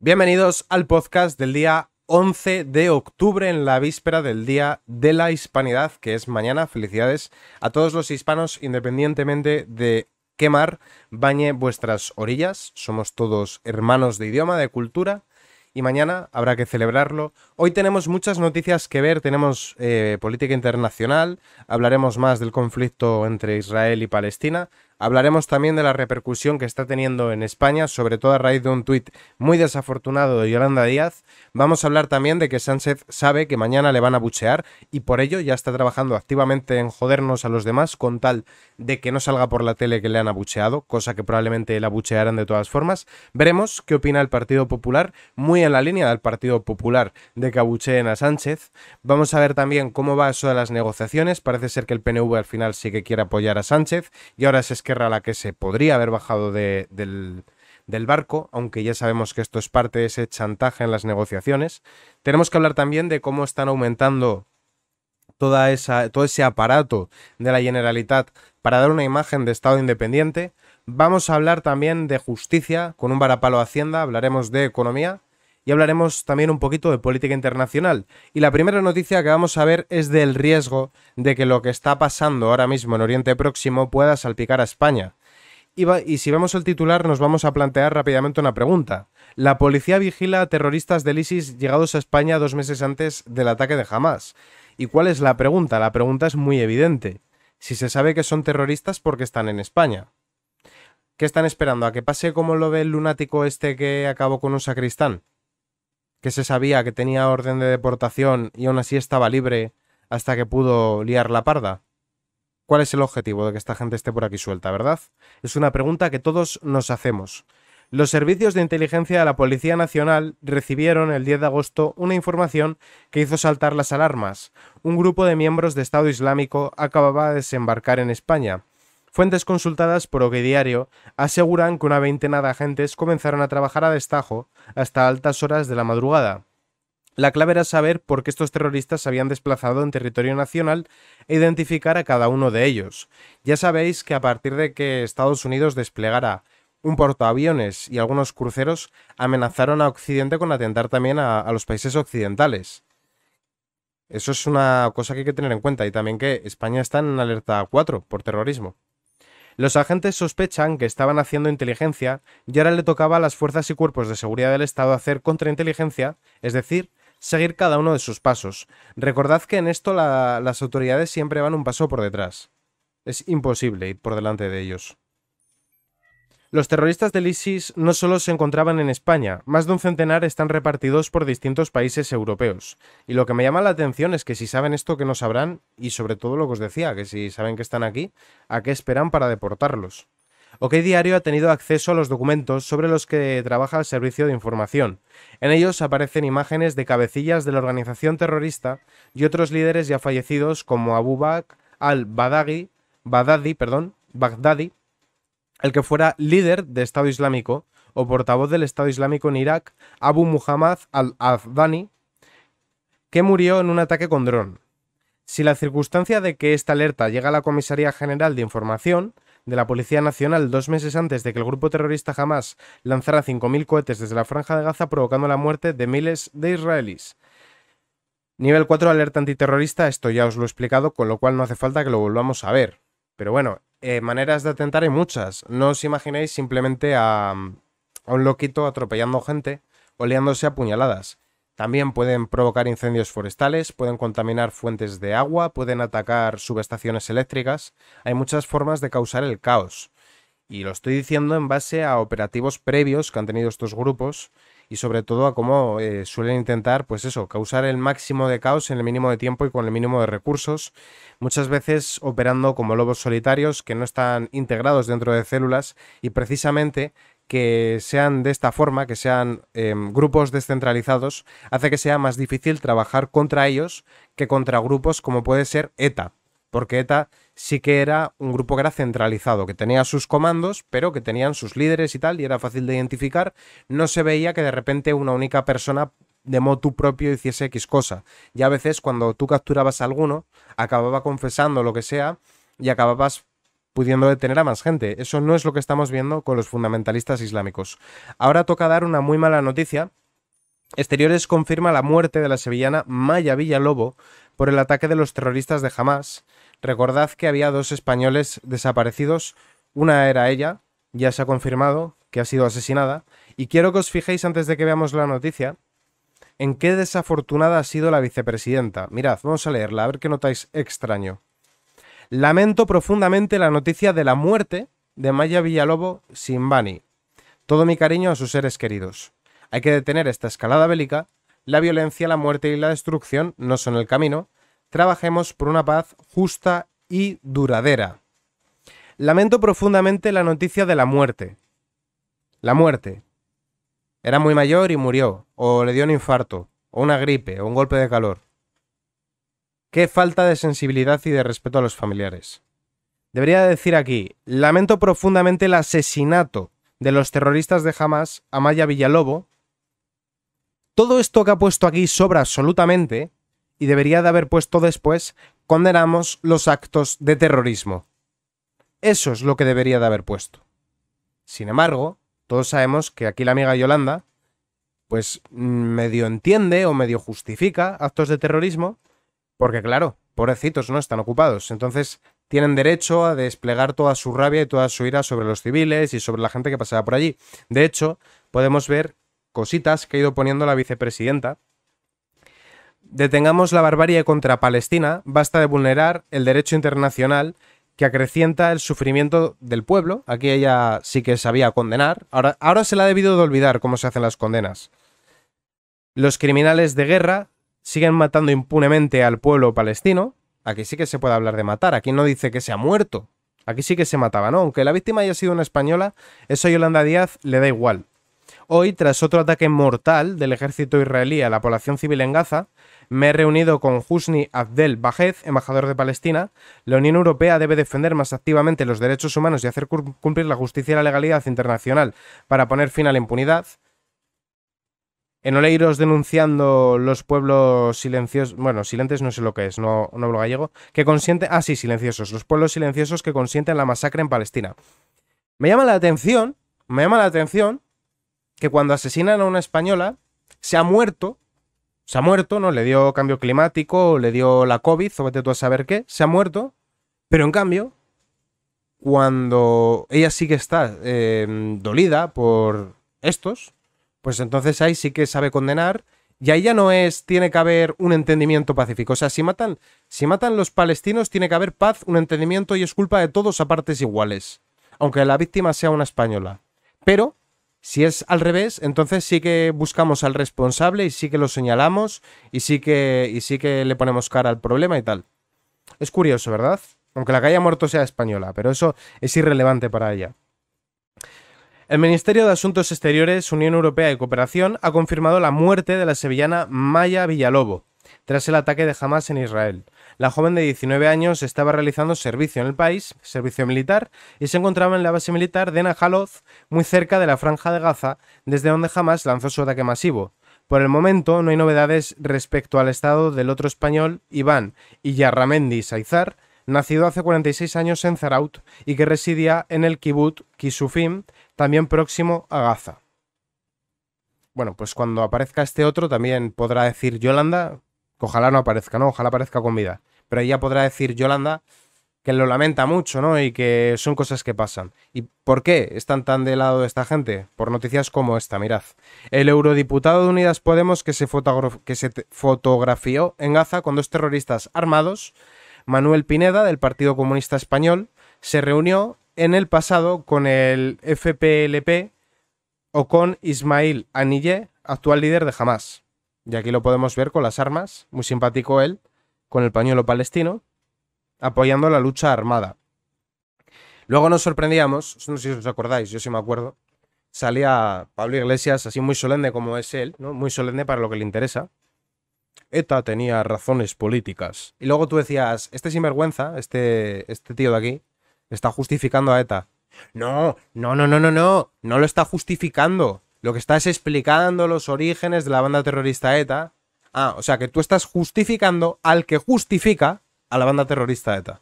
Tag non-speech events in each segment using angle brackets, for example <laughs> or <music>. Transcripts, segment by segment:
Bienvenidos al podcast del día 11 de octubre, en la víspera del Día de la Hispanidad, que es mañana. Felicidades a todos los hispanos, independientemente de qué mar bañe vuestras orillas. Somos todos hermanos de idioma, de cultura, y mañana habrá que celebrarlo. Hoy tenemos muchas noticias que ver, tenemos eh, política internacional, hablaremos más del conflicto entre Israel y Palestina, Hablaremos también de la repercusión que está teniendo en España, sobre todo a raíz de un tuit muy desafortunado de Yolanda Díaz. Vamos a hablar también de que Sánchez sabe que mañana le van a buchear y por ello ya está trabajando activamente en jodernos a los demás con tal de que no salga por la tele que le han abucheado, cosa que probablemente la abuchearan de todas formas. Veremos qué opina el Partido Popular, muy en la línea del Partido Popular de que abucheen a Sánchez. Vamos a ver también cómo va eso de las negociaciones. Parece ser que el PNV al final sí que quiere apoyar a Sánchez y ahora se es a la que se podría haber bajado del, barco, aunque ya sabemos que esto es parte de ese chantaje en las negociaciones. Tenemos que hablar también de cómo están aumentando toda esa, todo ese aparato de la Generalitat para dar una imagen de Estado independiente. Vamos a hablar también de justicia con un varapalo a Hacienda, hablaremos de economía y hablaremos también un poquito de política internacional. Y la primera noticia que vamos a ver es del riesgo de que lo que está pasando ahora mismo en Oriente Próximo pueda salpicar a España. Y, si vemos el titular nos vamos a plantear rápidamente una pregunta. La policía vigila a terroristas del ISIS llegados a España dos meses antes del ataque de Hamas. ¿Y cuál es la pregunta? La pregunta es muy evidente. Si se sabe que son terroristas porque están en España. ¿Qué están esperando? ¿A que pase como lo ve el lunático este que acabó con un sacristán? que se sabía que tenía orden de deportación y aún así estaba libre hasta que pudo liar la parda? ¿Cuál es el objetivo de que esta gente esté por aquí suelta, verdad? Es una pregunta que todos nos hacemos. Los servicios de inteligencia de la Policía Nacional recibieron el 10 de agosto una información que hizo saltar las alarmas. Un grupo de miembros de Estado Islámico acababa de desembarcar en España. Fuentes consultadas por OK Diario aseguran que una veintena de agentes comenzaron a trabajar a destajo hasta altas horas de la madrugada. La clave era saber por qué estos terroristas se habían desplazado en territorio nacional e identificar a cada uno de ellos. Ya sabéis que a partir de que Estados Unidos desplegara un portaaviones y algunos cruceros, amenazaron a Occidente con atentar también a, a los países occidentales. Eso es una cosa que hay que tener en cuenta y también que España está en alerta 4 por terrorismo. Los agentes sospechan que estaban haciendo inteligencia y ahora le tocaba a las fuerzas y cuerpos de seguridad del Estado hacer contrainteligencia, es decir, seguir cada uno de sus pasos. Recordad que en esto las autoridades siempre van un paso por detrás. Es imposible ir por delante de ellos. Los terroristas del ISIS no solo se encontraban en España, más de un centenar están repartidos por distintos países europeos. Y lo que me llama la atención es que si saben esto que no sabrán, y sobre todo lo que os decía, que si saben que están aquí, ¿a qué esperan para deportarlos? OK Diario ha tenido acceso a los documentos sobre los que trabaja el servicio de información. En ellos aparecen imágenes de cabecillas de la organización terrorista y otros líderes ya fallecidos como Abu Bakr al Badadi, perdón, Baghdadi, el que fuera líder de Estado Islámico o portavoz del Estado Islámico en Irak, Abu Muhammad al-Afdani, que murió en un ataque con dron. Si la circunstancia de que esta alerta llega a la Comisaría General de Información de la Policía Nacional dos meses antes de que el grupo terrorista Hamas lanzara 5.000 cohetes desde la Franja de Gaza provocando la muerte de miles de israelíes. Nivel 4 alerta antiterrorista, esto ya os lo he explicado, con lo cual no hace falta que lo volvamos a ver. Pero bueno, eh, maneras de atentar hay muchas. No os imaginéis simplemente a, a un loquito atropellando gente o liándose a puñaladas. También pueden provocar incendios forestales, pueden contaminar fuentes de agua, pueden atacar subestaciones eléctricas. Hay muchas formas de causar el caos. Y lo estoy diciendo en base a operativos previos que han tenido estos grupos y sobre todo a cómo eh, suelen intentar, pues eso, causar el máximo de caos en el mínimo de tiempo y con el mínimo de recursos, muchas veces operando como lobos solitarios que no están integrados dentro de células y precisamente que sean de esta forma, que sean em, grupos descentralizados, hace que sea más difícil trabajar contra ellos que contra grupos como puede ser ETA, porque ETA sí que era un grupo que era centralizado, que tenía sus comandos, pero que tenían sus líderes y tal, y era fácil de identificar. No se veía que de repente una única persona de tu propio hiciese X cosa. Y a veces cuando tú capturabas a alguno, acababa confesando lo que sea y acababas pudiendo detener a más gente. Eso no es lo que estamos viendo con los fundamentalistas islámicos. Ahora toca dar una muy mala noticia. Exteriores confirma la muerte de la sevillana Maya Villalobo por el ataque de los terroristas de Hamas Recordad que había dos españoles desaparecidos, una era ella, ya se ha confirmado que ha sido asesinada, y quiero que os fijéis antes de que veamos la noticia en qué desafortunada ha sido la vicepresidenta. Mirad, vamos a leerla, a ver qué notáis extraño. Lamento profundamente la noticia de la muerte de Maya Villalobo Simbani. Todo mi cariño a sus seres queridos. Hay que detener esta escalada bélica. La violencia, la muerte y la destrucción no son el camino trabajemos por una paz justa y duradera. Lamento profundamente la noticia de la muerte. La muerte. Era muy mayor y murió, o le dio un infarto, o una gripe, o un golpe de calor. Qué falta de sensibilidad y de respeto a los familiares. Debería decir aquí, lamento profundamente el asesinato de los terroristas de Hamas amaya Villalobo. Todo esto que ha puesto aquí sobra absolutamente, y debería de haber puesto después condenamos los actos de terrorismo. Eso es lo que debería de haber puesto. Sin embargo, todos sabemos que aquí la amiga Yolanda, pues medio entiende o medio justifica actos de terrorismo, porque claro, pobrecitos, ¿no? Están ocupados. Entonces tienen derecho a desplegar toda su rabia y toda su ira sobre los civiles y sobre la gente que pasaba por allí. De hecho, podemos ver cositas que ha ido poniendo la vicepresidenta Detengamos la barbarie contra Palestina, basta de vulnerar el derecho internacional que acrecienta el sufrimiento del pueblo. Aquí ella sí que sabía condenar. Ahora, ahora se la ha debido de olvidar cómo se hacen las condenas. Los criminales de guerra siguen matando impunemente al pueblo palestino. Aquí sí que se puede hablar de matar. Aquí no dice que se ha muerto. Aquí sí que se mataba, ¿no? Aunque la víctima haya sido una española, eso a Yolanda Díaz le da igual. Hoy, tras otro ataque mortal del ejército israelí a la población civil en Gaza, me he reunido con Husni Abdel Bajez, embajador de Palestina. La Unión Europea debe defender más activamente los derechos humanos y hacer cumplir la justicia y la legalidad internacional para poner fin a la impunidad. En Oleiros denunciando los pueblos silenciosos, bueno, silentes no sé lo que es, no, no hablo gallego, que consienten, ah sí, silenciosos, los pueblos silenciosos que consienten la masacre en Palestina. Me llama la atención, me llama la atención que cuando asesinan a una española, se ha muerto, se ha muerto, ¿no? Le dio cambio climático, le dio la COVID, o vete tú a saber qué, se ha muerto, pero en cambio, cuando ella sí que está em, dolida por estos, pues entonces ahí sí que sabe condenar. Y ahí ya no es, tiene que haber un entendimiento pacífico. O sea, si matan, si matan los palestinos, tiene que haber paz, un entendimiento y es culpa de todos a partes iguales. Aunque la víctima sea una española. Pero si es al revés, entonces sí que buscamos al responsable y sí que lo señalamos y sí que, y sí que le ponemos cara al problema y tal. Es curioso, ¿verdad? Aunque la que haya muerto sea española, pero eso es irrelevante para ella. El Ministerio de Asuntos Exteriores, Unión Europea y Cooperación ha confirmado la muerte de la sevillana Maya Villalobo tras el ataque de Hamas en Israel. La joven de 19 años estaba realizando servicio en el país, servicio militar, y se encontraba en la base militar de Najaloz, muy cerca de la franja de Gaza, desde donde jamás lanzó su ataque masivo. Por el momento no hay novedades respecto al estado del otro español, Iván Iyarramendi Saizar, nacido hace 46 años en Zaraut y que residía en el kibbutz Kisufim, también próximo a Gaza. Bueno, pues cuando aparezca este otro también podrá decir Yolanda, Ojalá no aparezca, ¿no? Ojalá aparezca con vida. Pero ella podrá decir Yolanda que lo lamenta mucho, ¿no? Y que son cosas que pasan. ¿Y por qué están tan de lado de esta gente? Por noticias como esta, mirad. El eurodiputado de Unidas Podemos que se, fotografió en Gaza con dos terroristas armados, Manuel Pineda, del Partido Comunista Español, se reunió en el pasado con el FPLP o con Ismail Anille, actual líder de Hamas. Y aquí lo podemos ver con las armas, muy simpático él, con el pañuelo palestino, apoyando la lucha armada. Luego nos sorprendíamos, no sé si os acordáis, yo sí me acuerdo, salía Pablo Iglesias así muy solemne como es él, ¿no? muy solemne para lo que le interesa. ETA tenía razones políticas. Y luego tú decías, este sinvergüenza, este, este tío de aquí, está justificando a ETA. No, no, no, no, no, no, no lo está justificando. Lo que estás explicando los orígenes de la banda terrorista ETA. Ah, o sea que tú estás justificando al que justifica a la banda terrorista ETA.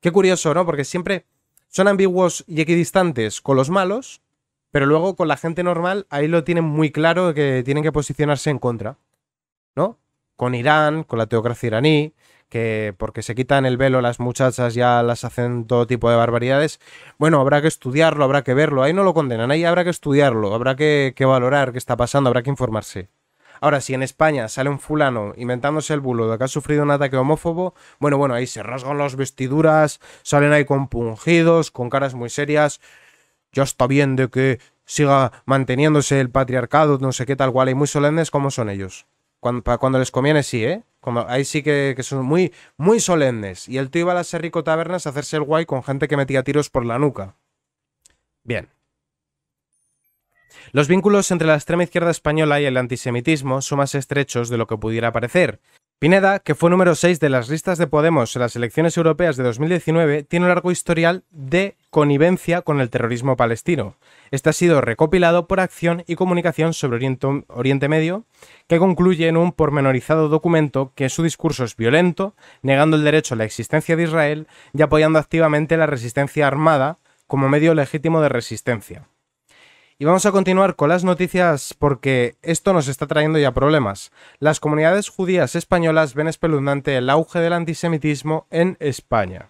Qué curioso, ¿no? Porque siempre son ambiguos y equidistantes con los malos, pero luego con la gente normal ahí lo tienen muy claro que tienen que posicionarse en contra, ¿no? Con Irán, con la teocracia iraní, que porque se quitan el velo las muchachas ya las hacen todo tipo de barbaridades. Bueno, habrá que estudiarlo, habrá que verlo, ahí no lo condenan, ahí habrá que estudiarlo, habrá que, valorar qué está pasando, habrá que informarse. Ahora, si en España sale un fulano inventándose el bulo de que ha sufrido un ataque homófobo, bueno, bueno, ahí se rasgan las vestiduras, salen ahí compungidos, con caras muy serias. Ya está bien de que siga manteniéndose el patriarcado, no sé qué tal cual, y muy solemnes como son ellos. Cuando, cuando les conviene, sí, ¿eh? ahí sí que, son muy, muy solemnes. Y el tío iba a las Rico Tabernas a hacerse el guay con gente que metía tiros por la nuca. Bien. Los vínculos entre la extrema izquierda española y el antisemitismo son más estrechos de lo que pudiera parecer, Pineda, que fue número 6 de las listas de Podemos en las elecciones europeas de 2019, tiene un largo historial de connivencia con el terrorismo palestino. Este ha sido recopilado por Acción y Comunicación sobre Oriente, Oriente Medio, que concluye en un pormenorizado documento que su discurso es violento, negando el derecho a la existencia de Israel y apoyando activamente la resistencia armada como medio legítimo de resistencia. Y vamos a continuar con las noticias porque esto nos está trayendo ya problemas. Las comunidades judías españolas ven espeluznante el auge del antisemitismo en España.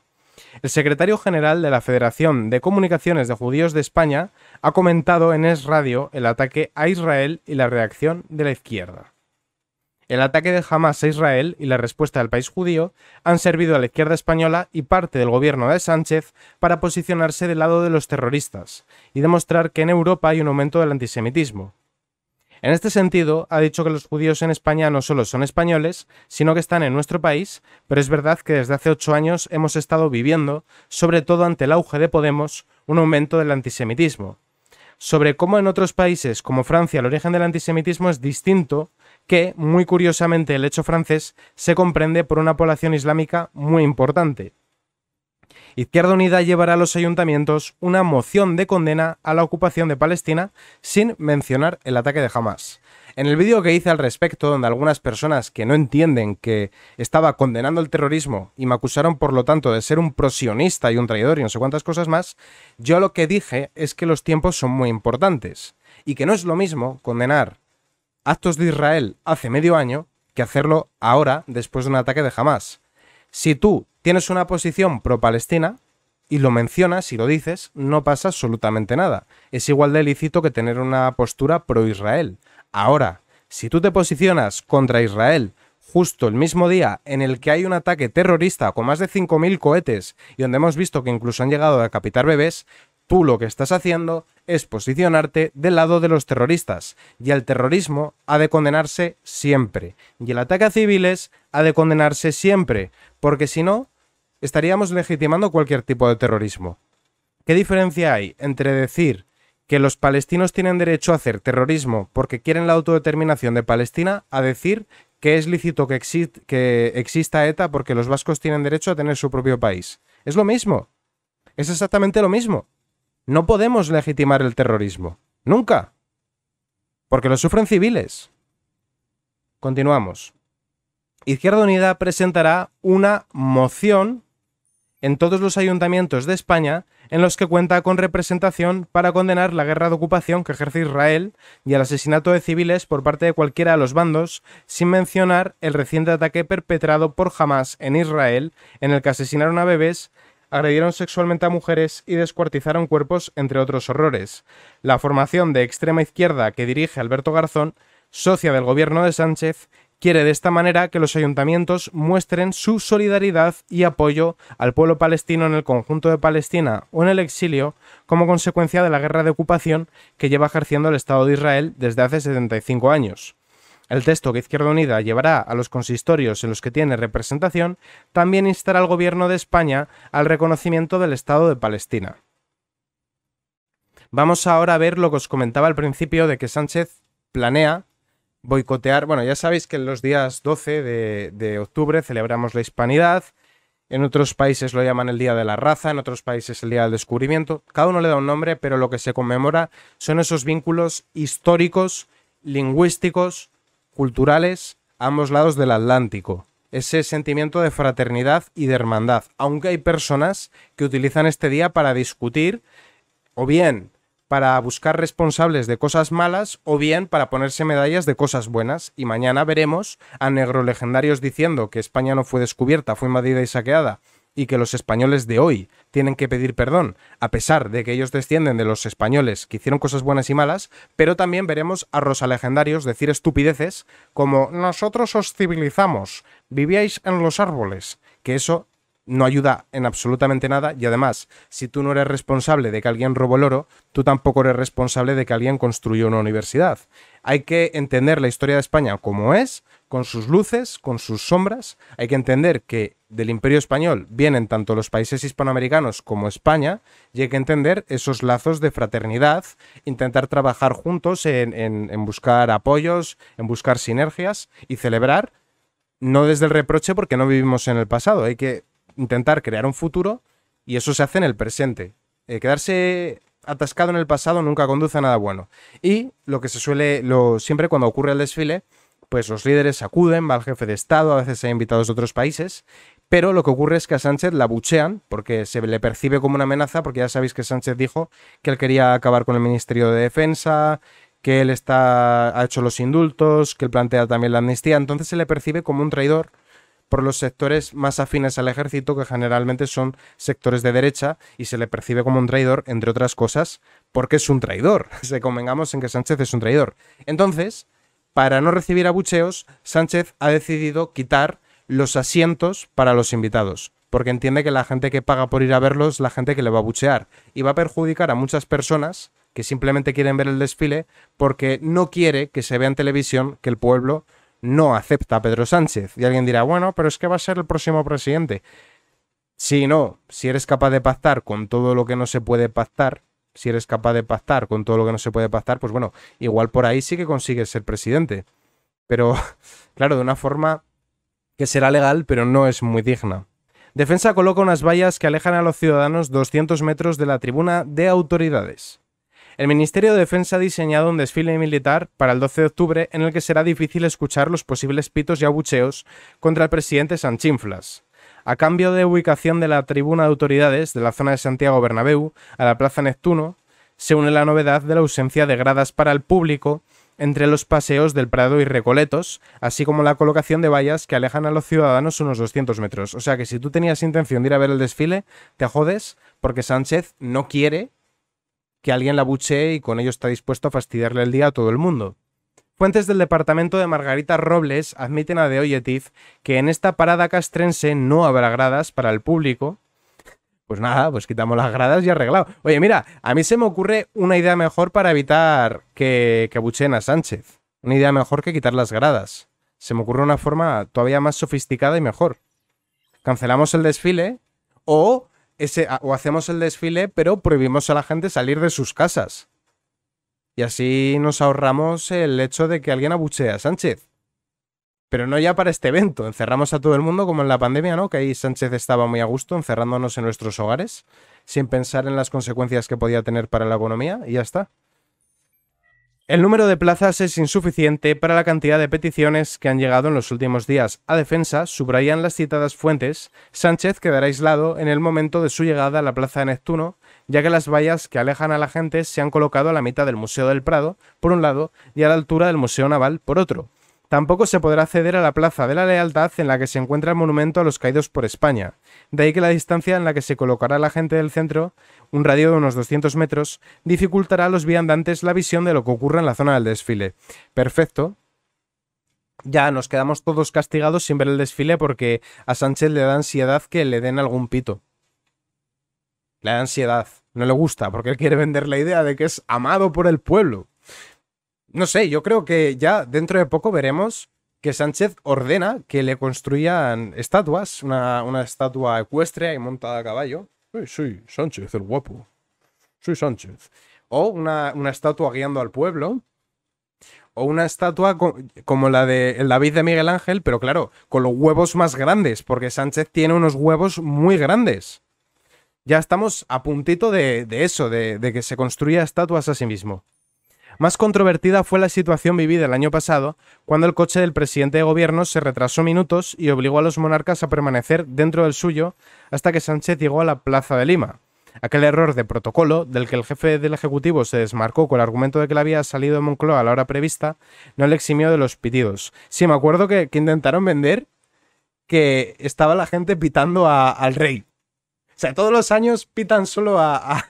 El secretario general de la Federación de Comunicaciones de Judíos de España ha comentado en Es Radio el ataque a Israel y la reacción de la izquierda. El ataque de Hamas a Israel y la respuesta del país judío han servido a la izquierda española y parte del gobierno de Sánchez para posicionarse del lado de los terroristas y demostrar que en Europa hay un aumento del antisemitismo. En este sentido, ha dicho que los judíos en España no solo son españoles, sino que están en nuestro país, pero es verdad que desde hace ocho años hemos estado viviendo, sobre todo ante el auge de Podemos, un aumento del antisemitismo. Sobre cómo en otros países como Francia el origen del antisemitismo es distinto, que, muy curiosamente, el hecho francés se comprende por una población islámica muy importante. Izquierda Unida llevará a los ayuntamientos una moción de condena a la ocupación de Palestina sin mencionar el ataque de Hamas. En el vídeo que hice al respecto, donde algunas personas que no entienden que estaba condenando el terrorismo y me acusaron por lo tanto de ser un prosionista y un traidor y no sé cuántas cosas más, yo lo que dije es que los tiempos son muy importantes y que no es lo mismo condenar actos de Israel hace medio año que hacerlo ahora después de un ataque de Hamas. Si tú tienes una posición pro-palestina y lo mencionas y lo dices, no pasa absolutamente nada. Es igual de lícito que tener una postura pro-Israel. Ahora, si tú te posicionas contra Israel justo el mismo día en el que hay un ataque terrorista con más de 5.000 cohetes y donde hemos visto que incluso han llegado a decapitar bebés, Tú lo que estás haciendo es posicionarte del lado de los terroristas, y el terrorismo ha de condenarse siempre, y el ataque a civiles ha de condenarse siempre, porque si no, estaríamos legitimando cualquier tipo de terrorismo. ¿Qué diferencia hay entre decir que los palestinos tienen derecho a hacer terrorismo porque quieren la autodeterminación de Palestina a decir que es lícito que, exista ETA porque los vascos tienen derecho a tener su propio país? Es lo mismo. Es exactamente lo mismo. No podemos legitimar el terrorismo. Nunca. Porque lo sufren civiles. Continuamos. Izquierda Unida presentará una moción en todos los ayuntamientos de España en los que cuenta con representación para condenar la guerra de ocupación que ejerce Israel y el asesinato de civiles por parte de cualquiera de los bandos, sin mencionar el reciente ataque perpetrado por Hamas en Israel en el que asesinaron a bebés agredieron sexualmente a mujeres y descuartizaron cuerpos, entre otros horrores. La formación de extrema izquierda que dirige Alberto Garzón, socia del gobierno de Sánchez, quiere de esta manera que los ayuntamientos muestren su solidaridad y apoyo al pueblo palestino en el conjunto de Palestina o en el exilio como consecuencia de la guerra de ocupación que lleva ejerciendo el Estado de Israel desde hace 75 años. El texto que Izquierda Unida llevará a los consistorios en los que tiene representación también instará al gobierno de España al reconocimiento del Estado de Palestina. Vamos ahora a ver lo que os comentaba al principio de que Sánchez planea boicotear. Bueno, ya sabéis que en los días 12 de, de octubre celebramos la hispanidad. En otros países lo llaman el Día de la Raza, en otros países el Día del Descubrimiento. Cada uno le da un nombre, pero lo que se conmemora son esos vínculos históricos, lingüísticos, culturales a ambos lados del Atlántico. Ese sentimiento de fraternidad y de hermandad. Aunque hay personas que utilizan este día para discutir o bien para buscar responsables de cosas malas o bien para ponerse medallas de cosas buenas. Y mañana veremos a negro legendarios diciendo que España no fue descubierta, fue invadida y saqueada y que los españoles de hoy tienen que pedir perdón, a pesar de que ellos descienden de los españoles que hicieron cosas buenas y malas, pero también veremos a Rosa Legendarios decir estupideces como nosotros os civilizamos, vivíais en los árboles, que eso no ayuda en absolutamente nada y además, si tú no eres responsable de que alguien robó el oro, tú tampoco eres responsable de que alguien construyó una universidad hay que entender la historia de España como es, con sus luces, con sus sombras. Hay que entender que del imperio español vienen tanto los países hispanoamericanos como España y hay que entender esos lazos de fraternidad, intentar trabajar juntos en, buscar apoyos, en buscar sinergias y celebrar, no desde el reproche porque no vivimos en el pasado, hay que intentar crear un futuro y eso se hace en el presente. Eh, quedarse atascado en el pasado nunca conduce a nada bueno. Y lo que se suele, lo, siempre cuando ocurre el desfile, pues los líderes acuden, va el jefe de Estado, a veces hay invitados de otros países, pero lo que ocurre es que a Sánchez la buchean porque se le percibe como una amenaza, porque ya sabéis que Sánchez dijo que él quería acabar con el Ministerio de Defensa, que él está, ha hecho los indultos, que él plantea también la amnistía, entonces se le percibe como un traidor por los sectores más afines al ejército, que generalmente son sectores de derecha, y se le percibe como un traidor, entre otras cosas, porque es un traidor. <laughs> Se convengamos en que Sánchez es un traidor. Entonces, para no recibir abucheos, Sánchez ha decidido quitar los asientos para los invitados, porque entiende que la gente que paga por ir a verlos es la gente que le va a abuchear, y va a perjudicar a muchas personas que simplemente quieren ver el desfile porque no quiere que se vea en televisión que el pueblo no acepta a Pedro Sánchez. Y alguien dirá, bueno, pero es que va a ser el próximo presidente. Si no, si eres capaz de pactar con todo lo que no se puede pactar, si eres capaz de pactar con todo lo que no se puede pactar, pues bueno, igual por ahí sí que consigues ser presidente. Pero, <laughs> claro, de una forma que será legal, pero no es muy digna. Defensa coloca unas vallas que alejan a los ciudadanos 200 metros de la tribuna de autoridades. El Ministerio de Defensa ha diseñado un desfile militar para el 12 de octubre en el que será difícil escuchar los posibles pitos y abucheos contra el presidente Sanchinflas. A cambio de ubicación de la tribuna de autoridades de la zona de Santiago Bernabéu a la Plaza Neptuno, se une la novedad de la ausencia de gradas para el público entre los paseos del Prado y Recoletos, así como la colocación de vallas que alejan a los ciudadanos unos 200 metros. O sea que si tú tenías intención de ir a ver el desfile, te jodes porque Sánchez no quiere que alguien la buchee y con ello está dispuesto a fastidiarle el día a todo el mundo. Fuentes del departamento de Margarita Robles admiten a The Oyetiz que en esta parada castrense no habrá gradas para el público. Pues nada, pues quitamos las gradas y arreglado. Oye, mira, a mí se me ocurre una idea mejor para evitar que, que a Sánchez. Una idea mejor que quitar las gradas. Se me ocurre una forma todavía más sofisticada y mejor. Cancelamos el desfile o ese, o hacemos el desfile, pero prohibimos a la gente salir de sus casas. Y así nos ahorramos el hecho de que alguien abuchee a Sánchez. Pero no ya para este evento, encerramos a todo el mundo como en la pandemia, ¿no? Que ahí Sánchez estaba muy a gusto encerrándonos en nuestros hogares, sin pensar en las consecuencias que podía tener para la economía, y ya está. El número de plazas es insuficiente para la cantidad de peticiones que han llegado en los últimos días. A defensa, subrayan las citadas fuentes, Sánchez quedará aislado en el momento de su llegada a la Plaza de Neptuno, ya que las vallas que alejan a la gente se han colocado a la mitad del Museo del Prado, por un lado, y a la altura del Museo Naval, por otro. Tampoco se podrá acceder a la Plaza de la Lealtad en la que se encuentra el monumento a los caídos por España. De ahí que la distancia en la que se colocará la gente del centro, un radio de unos 200 metros, dificultará a los viandantes la visión de lo que ocurre en la zona del desfile. Perfecto. Ya nos quedamos todos castigados sin ver el desfile porque a Sánchez le da ansiedad que le den algún pito. Le da ansiedad, no le gusta porque él quiere vender la idea de que es amado por el pueblo no sé, yo creo que ya dentro de poco veremos que Sánchez ordena que le construyan estatuas, una, estatua ecuestre y montada a caballo. Sí, sí, Sánchez, el guapo. Sí, Sánchez. O una, estatua guiando al pueblo. O una estatua como la de el David de Miguel Ángel, pero claro, con los huevos más grandes, porque Sánchez tiene unos huevos muy grandes. Ya estamos a puntito de, eso, de, de que se construya estatuas a sí mismo. Más controvertida fue la situación vivida el año pasado, cuando el coche del presidente de gobierno se retrasó minutos y obligó a los monarcas a permanecer dentro del suyo hasta que Sánchez llegó a la Plaza de Lima. Aquel error de protocolo, del que el jefe del Ejecutivo se desmarcó con el argumento de que le había salido de Moncloa a la hora prevista, no le eximió de los pitidos. Sí, me acuerdo que, intentaron vender que estaba la gente pitando al rey. O sea, todos los años pitan solo a,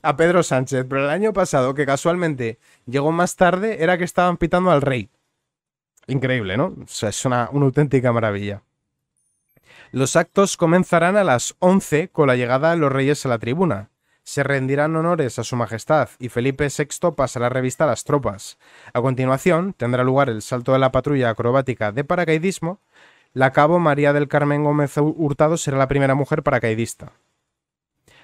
a, Pedro Sánchez, pero el año pasado, que casualmente llegó más tarde, era que estaban pitando al rey. Increíble, ¿no? O sea, es una, una auténtica maravilla. Los actos comenzarán a las 11 con la llegada de los reyes a la tribuna. Se rendirán honores a su majestad y Felipe VI pasará revista a las tropas. A continuación, tendrá lugar el salto de la patrulla acrobática de paracaidismo la cabo María del Carmen Gómez Hurtado será la primera mujer paracaidista.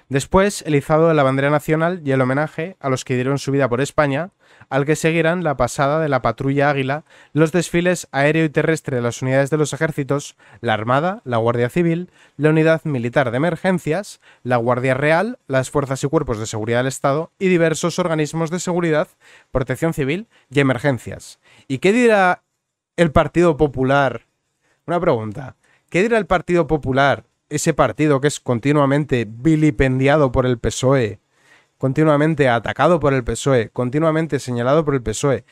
Después, el izado de la bandera nacional y el homenaje a los que dieron su vida por España, al que seguirán la pasada de la patrulla águila, los desfiles aéreo y terrestre de las unidades de los ejércitos, la Armada, la Guardia Civil, la Unidad Militar de Emergencias, la Guardia Real, las Fuerzas y Cuerpos de Seguridad del Estado y diversos organismos de seguridad, protección civil y emergencias. ¿Y qué dirá el Partido Popular una pregunta. ¿Qué dirá el Partido Popular, ese partido que es continuamente vilipendiado por el PSOE, continuamente atacado por el PSOE, continuamente señalado por el PSOE,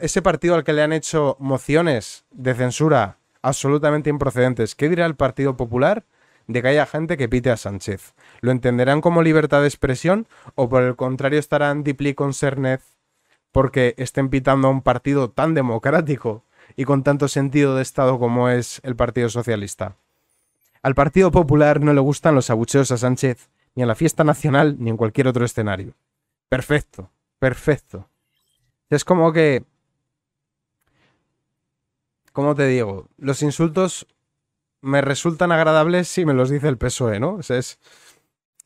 ese partido al que le han hecho mociones de censura absolutamente improcedentes, ¿qué dirá el Partido Popular? de que haya gente que pite a Sánchez. ¿Lo entenderán como libertad de expresión o por el contrario estarán dipli con porque estén pitando a un partido tan democrático y con tanto sentido de Estado como es el Partido Socialista. Al Partido Popular no le gustan los abucheos a Sánchez, ni en la fiesta nacional, ni en cualquier otro escenario. Perfecto, perfecto. Es como que... ¿Cómo te digo? Los insultos me resultan agradables si me los dice el PSOE, ¿no? es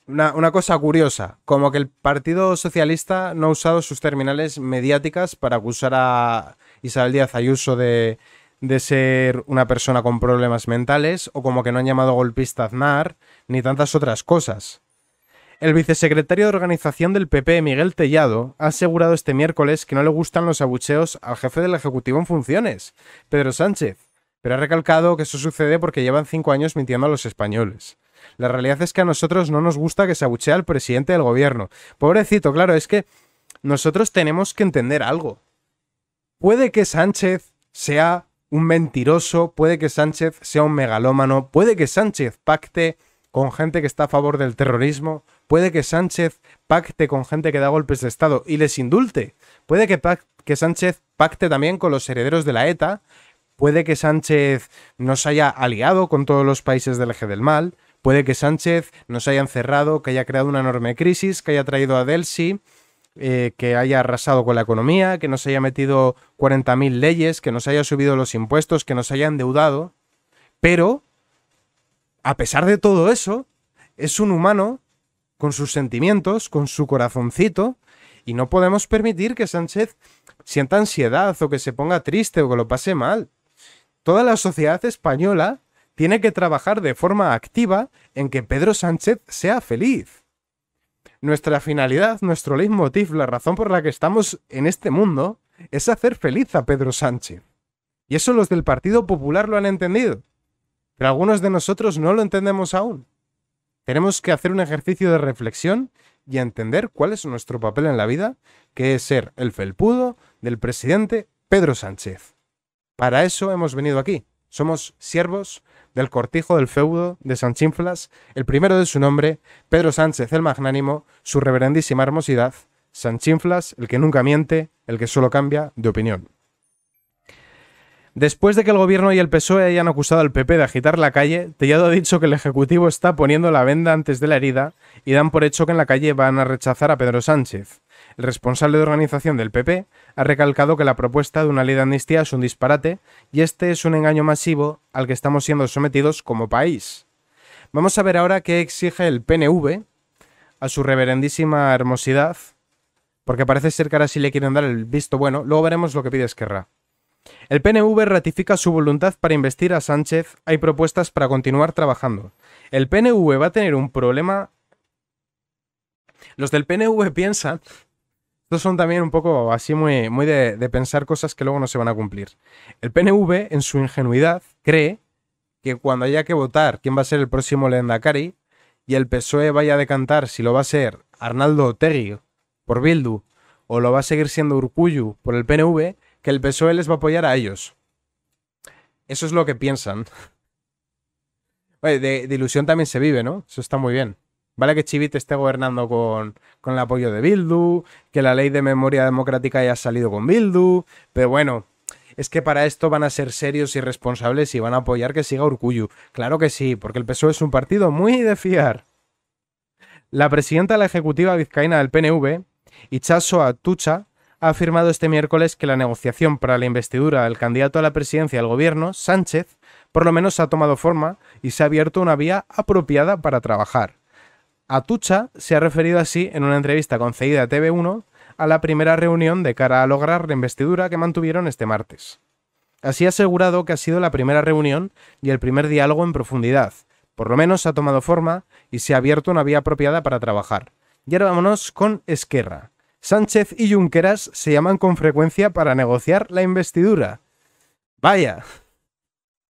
una, cosa curiosa, como que el Partido Socialista no ha usado sus terminales mediáticas para acusar a Isabel Díaz Ayuso de, de ser una persona con problemas mentales o como que no han llamado golpista Aznar, ni tantas otras cosas. El vicesecretario de organización del PP, Miguel Tellado, ha asegurado este miércoles que no le gustan los abucheos al jefe del Ejecutivo en funciones, Pedro Sánchez, pero ha recalcado que eso sucede porque llevan cinco años mintiendo a los españoles. La realidad es que a nosotros no nos gusta que se abuchee al presidente del gobierno. Pobrecito, claro, es que nosotros tenemos que entender algo. Puede que Sánchez sea un mentiroso, puede que Sánchez sea un megalómano, puede que Sánchez pacte con gente que está a favor del terrorismo, puede que Sánchez pacte con gente que da golpes de Estado y les indulte, puede que, Sánchez pacte también con los herederos de la ETA, puede que Sánchez nos haya aliado con todos los países del eje del mal, puede que Sánchez nos haya encerrado, que haya creado una enorme crisis, que haya traído a Delsi, eh, que haya arrasado con la economía, que nos haya metido 40.000 leyes, que nos haya subido los impuestos, que nos haya endeudado, pero, a pesar de todo eso, es un humano con sus sentimientos, con su corazoncito, y no podemos permitir que Sánchez sienta ansiedad o que se ponga triste o que lo pase mal. Toda la sociedad española tiene que trabajar de forma activa en que Pedro Sánchez sea feliz. Nuestra finalidad, nuestro leitmotiv, la razón por la que estamos en este mundo, es hacer feliz a Pedro Sánchez. Y eso los del Partido Popular lo han entendido. Pero algunos de nosotros no lo entendemos aún. Tenemos que hacer un ejercicio de reflexión y entender cuál es nuestro papel en la vida, que es ser el felpudo del presidente Pedro Sánchez. Para eso hemos venido aquí, somos siervos del cortijo del feudo de Sanchinflas, el primero de su nombre, Pedro Sánchez el magnánimo, su reverendísima hermosidad, Sanchinflas, el que nunca miente, el que solo cambia de opinión. Después de que el gobierno y el PSOE hayan acusado al PP de agitar la calle, Tellado ha dicho que el Ejecutivo está poniendo la venda antes de la herida y dan por hecho que en la calle van a rechazar a Pedro Sánchez. El responsable de organización del PP ha recalcado que la propuesta de una ley de amnistía es un disparate y este es un engaño masivo al que estamos siendo sometidos como país. Vamos a ver ahora qué exige el PNV a su reverendísima hermosidad, porque parece ser que ahora sí le quieren dar el visto bueno, luego veremos lo que pide Esquerra. El PNV ratifica su voluntad para investir a Sánchez, hay propuestas para continuar trabajando. El PNV va a tener un problema... Los del PNV piensan son también un poco así muy, muy de, pensar cosas que luego no se van a cumplir. El PNV, en su ingenuidad, cree que cuando haya que votar quién va a ser el próximo Lendakari y el PSOE vaya a decantar si lo va a ser Arnaldo Otegui por Bildu o lo va a seguir siendo Urcuyu por el PNV, que el PSOE les va a apoyar a ellos. Eso es lo que piensan. <laughs> de ilusión también se vive, ¿no? Eso está muy bien. ¿Vale? Que Chivite esté gobernando con, con, el apoyo de Bildu, que la ley de memoria democrática haya salido con Bildu, pero bueno, es que para esto van a ser serios y responsables y van a apoyar que siga Urcuyu. Claro que sí, porque el PSOE es un partido muy de fiar. La presidenta de la Ejecutiva Vizcaína del PNV, Ichaso Atucha, ha afirmado este miércoles que la negociación para la investidura del candidato a la presidencia del gobierno, Sánchez, por lo menos ha tomado forma y se ha abierto una vía apropiada para trabajar. Atucha se ha referido así en una entrevista concedida a TV1 a la primera reunión de cara a lograr la investidura que mantuvieron este martes. Así ha asegurado que ha sido la primera reunión y el primer diálogo en profundidad. Por lo menos ha tomado forma y se ha abierto una vía apropiada para trabajar. Y ahora vámonos con Esquerra. Sánchez y Junqueras se llaman con frecuencia para negociar la investidura. Vaya.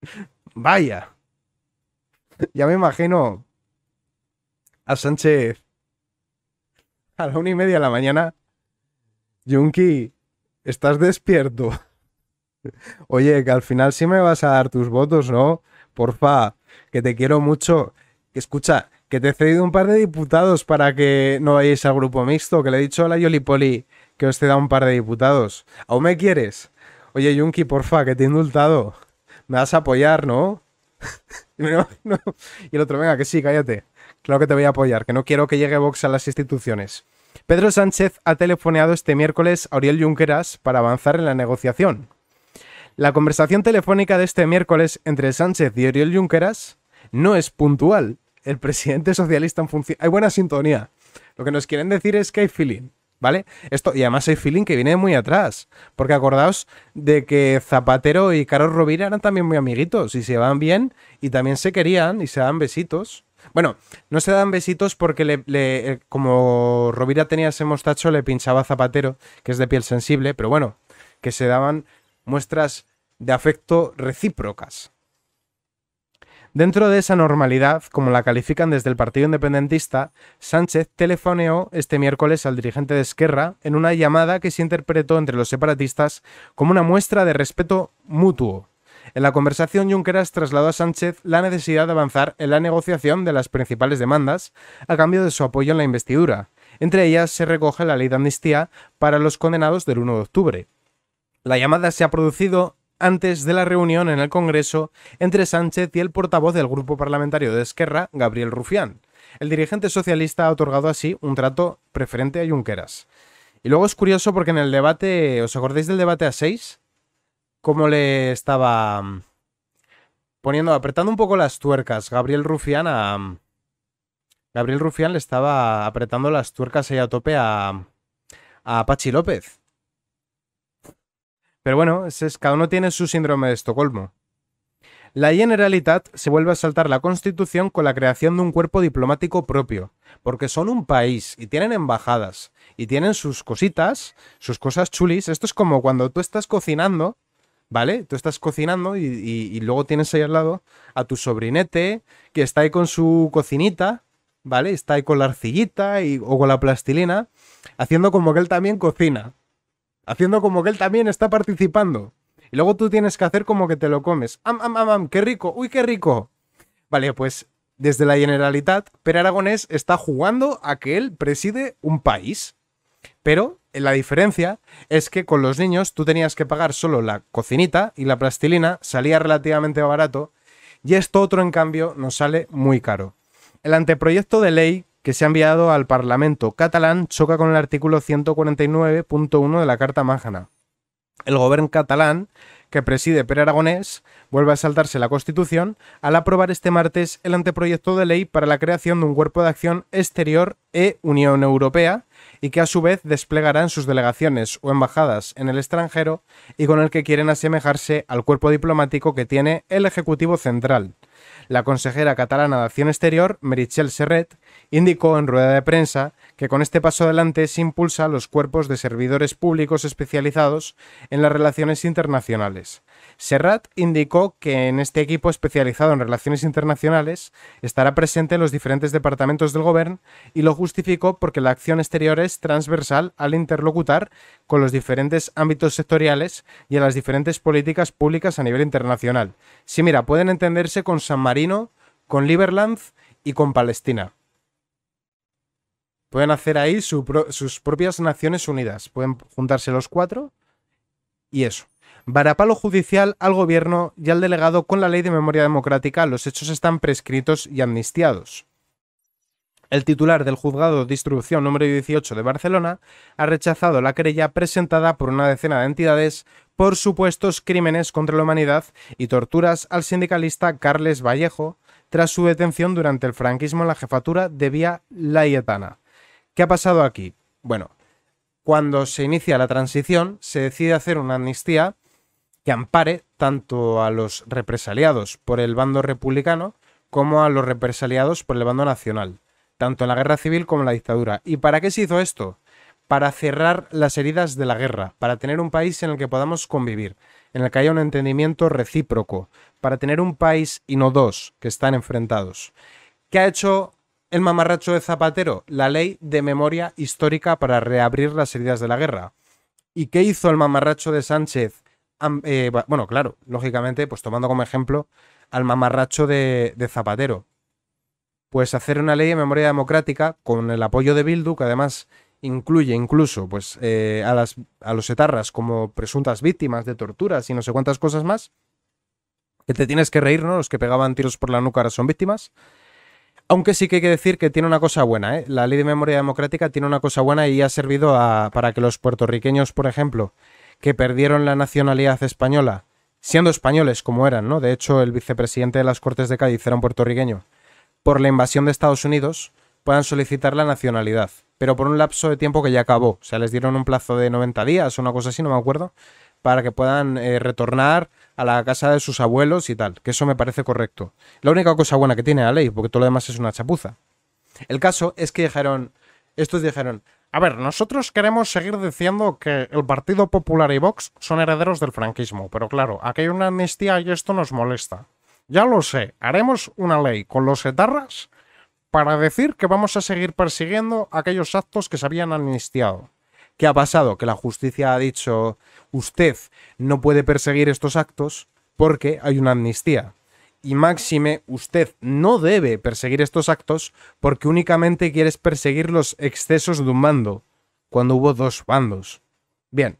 <laughs> Vaya. Ya me imagino a Sánchez a la una y media de la mañana. Yunqui, estás despierto. <laughs> Oye, que al final sí me vas a dar tus votos, ¿no? Porfa, que te quiero mucho. Que escucha, que te he cedido un par de diputados para que no vayáis al grupo mixto, que le he dicho a la Yolipoli que os te da un par de diputados. ¿Aún me quieres? Oye, por porfa, que te he indultado. Me vas a apoyar, ¿no? <laughs> <laughs> y el otro, venga, que sí, cállate. Claro que te voy a apoyar, que no quiero que llegue Vox a las instituciones. Pedro Sánchez ha telefoneado este miércoles a Oriol Junqueras para avanzar en la negociación. La conversación telefónica de este miércoles entre Sánchez y Oriol Junqueras no es puntual. El presidente socialista en función... Hay buena sintonía. Lo que nos quieren decir es que hay feeling, ¿vale? Esto, y además hay feeling que viene muy atrás. Porque acordaos de que Zapatero y Carlos Rovira eran también muy amiguitos y se van bien y también se querían y se dan besitos. Bueno, no se dan besitos porque le, eh, como Rovira tenía ese mostacho, le pinchaba Zapatero, que es de piel sensible, pero bueno, que se daban muestras de afecto recíprocas. Dentro de esa normalidad, como la califican desde el Partido Independentista, Sánchez telefoneó este miércoles al dirigente de Esquerra en una llamada que se interpretó entre los separatistas como una muestra de respeto mutuo. En la conversación, Junqueras trasladó a Sánchez la necesidad de avanzar en la negociación de las principales demandas a cambio de su apoyo en la investidura. Entre ellas se recoge la ley de amnistía para los condenados del 1 de octubre. La llamada se ha producido antes de la reunión en el Congreso entre Sánchez y el portavoz del grupo parlamentario de Esquerra, Gabriel Rufián. El dirigente socialista ha otorgado así un trato preferente a Junqueras. Y luego es curioso porque en el debate, ¿os acordáis del debate a 6? cómo le estaba mm, poniendo, apretando un poco las tuercas. Gabriel Rufián a. Mm, Gabriel Rufián le estaba apretando las tuercas ahí a tope a, a Pachi López. Pero bueno, cada uno tiene su síndrome de Estocolmo. La Generalitat se vuelve a saltar la Constitución con la creación de un cuerpo diplomático propio, porque son un país y tienen embajadas y tienen sus cositas, sus cosas chulis. Esto es como cuando tú estás cocinando ¿vale? Tú estás cocinando y, luego tienes ahí al lado a tu sobrinete que está ahí con su cocinita, ¿vale? Está ahí con la arcillita y, o con la plastilina, haciendo como que él también cocina, haciendo como que él también está participando. Y luego tú tienes que hacer como que te lo comes. ¡Am, am, am, am! ¡Qué rico! ¡Uy, qué rico! Vale, pues desde la generalidad Per Aragonés está jugando a que él preside un país. Pero la diferencia es que con los niños tú tenías que pagar solo la cocinita y la plastilina salía relativamente barato y esto otro en cambio nos sale muy caro. El anteproyecto de ley que se ha enviado al Parlamento catalán choca con el artículo 149.1 de la Carta Magna. El gobierno catalán, que preside Per Aragonés, vuelve a saltarse la Constitución al aprobar este martes el anteproyecto de ley para la creación de un cuerpo de acción exterior e Unión Europea y que a su vez desplegarán sus delegaciones o embajadas en el extranjero y con el que quieren asemejarse al cuerpo diplomático que tiene el Ejecutivo Central. La consejera catalana de Acción Exterior, Meritxell Serret, indicó en rueda de prensa que con este paso adelante se impulsa los cuerpos de servidores públicos especializados en las relaciones internacionales, Serrat indicó que en este equipo especializado en relaciones internacionales estará presente en los diferentes departamentos del gobierno y lo justificó porque la acción exterior es transversal al interlocutar con los diferentes ámbitos sectoriales y en las diferentes políticas públicas a nivel internacional. Sí, mira, pueden entenderse con San Marino, con Liberland y con Palestina. Pueden hacer ahí sus propias Naciones Unidas. Pueden juntarse los cuatro y eso. Barapalo judicial al gobierno y al delegado con la ley de memoria democrática, los hechos están prescritos y amnistiados. El titular del juzgado de instrucción número 18 de Barcelona ha rechazado la querella presentada por una decena de entidades por supuestos crímenes contra la humanidad y torturas al sindicalista Carles Vallejo tras su detención durante el franquismo en la jefatura de Vía Laietana. ¿Qué ha pasado aquí? Bueno, cuando se inicia la transición, se decide hacer una amnistía que ampare tanto a los represaliados por el bando republicano como a los represaliados por el bando nacional, tanto en la guerra civil como en la dictadura. ¿Y para qué se hizo esto? Para cerrar las heridas de la guerra, para tener un país en el que podamos convivir, en el que haya un entendimiento recíproco, para tener un país y no dos que están enfrentados. ¿Qué ha hecho el mamarracho de Zapatero? La ley de memoria histórica para reabrir las heridas de la guerra. ¿Y qué hizo el mamarracho de Sánchez eh, bueno, claro, lógicamente, pues tomando como ejemplo al mamarracho de, Zapatero. Pues hacer una ley de memoria democrática con el apoyo de Bildu, que además incluye incluso pues, eh, a, las, a los etarras como presuntas víctimas de torturas y no sé cuántas cosas más, que te tienes que reír, ¿no? Los que pegaban tiros por la nuca ahora son víctimas. Aunque sí que hay que decir que tiene una cosa buena, ¿eh? La ley de memoria democrática tiene una cosa buena y ha servido para que los puertorriqueños, por ejemplo, que perdieron la nacionalidad española, siendo españoles como eran, ¿no? De hecho, el vicepresidente de las Cortes de Cádiz era un puertorriqueño, por la invasión de Estados Unidos, puedan solicitar la nacionalidad, pero por un lapso de tiempo que ya acabó. O sea, les dieron un plazo de 90 días o una cosa así, no me acuerdo, para que puedan eh, retornar a la casa de sus abuelos y tal, que eso me parece correcto. La única cosa buena que tiene la ley, porque todo lo demás es una chapuza. El caso es que dijeron, estos dijeron, a ver, nosotros queremos seguir diciendo que el Partido Popular y Vox son herederos del franquismo, pero claro, aquí hay una amnistía y esto nos molesta. Ya lo sé, haremos una ley con los etarras para decir que vamos a seguir persiguiendo aquellos actos que se habían amnistiado. ¿Qué ha pasado? Que la justicia ha dicho, usted no puede perseguir estos actos porque hay una amnistía y máxime, usted no debe perseguir estos actos porque únicamente quieres perseguir los excesos de un mando, cuando hubo dos bandos. Bien,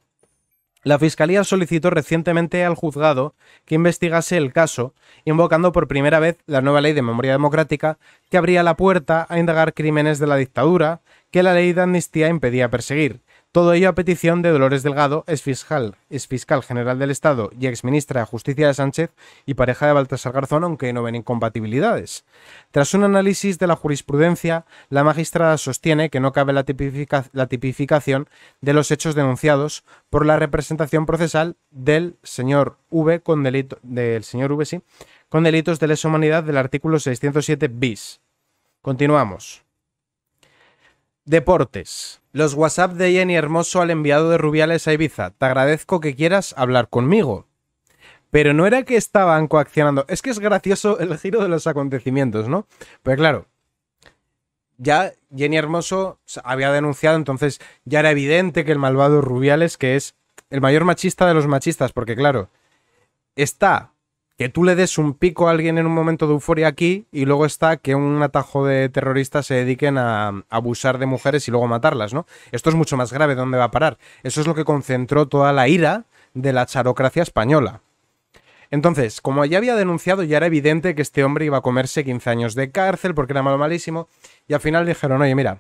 la Fiscalía solicitó recientemente al juzgado que investigase el caso, invocando por primera vez la nueva ley de memoria democrática que abría la puerta a indagar crímenes de la dictadura que la ley de amnistía impedía perseguir. Todo ello a petición de Dolores Delgado, ex fiscal general del Estado y ex ministra de Justicia de Sánchez y pareja de Baltasar Garzón, aunque no ven incompatibilidades. Tras un análisis de la jurisprudencia, la magistrada sostiene que no cabe la, tipificación de los hechos denunciados por la representación procesal del señor V con delito, del señor V, con delitos de lesa humanidad del artículo 607 bis. Continuamos. Deportes. Los WhatsApp de Jenny Hermoso al enviado de Rubiales a Ibiza. Te agradezco que quieras hablar conmigo. Pero no era que estaban coaccionando. Es que es gracioso el giro de los acontecimientos, ¿no? pero pues claro, ya Jenny Hermoso había denunciado, entonces ya era evidente que el malvado Rubiales, que es el mayor machista de los machistas, porque claro, está que tú le des un pico a alguien en un momento de euforia aquí y luego está que un atajo de terroristas se dediquen a, abusar de mujeres y luego matarlas, ¿no? Esto es mucho más grave, ¿dónde va a parar? Eso es lo que concentró toda la ira de la charocracia española. Entonces, como ya había denunciado, ya era evidente que este hombre iba a comerse 15 años de cárcel porque era malo malísimo, y al final dijeron, oye, mira,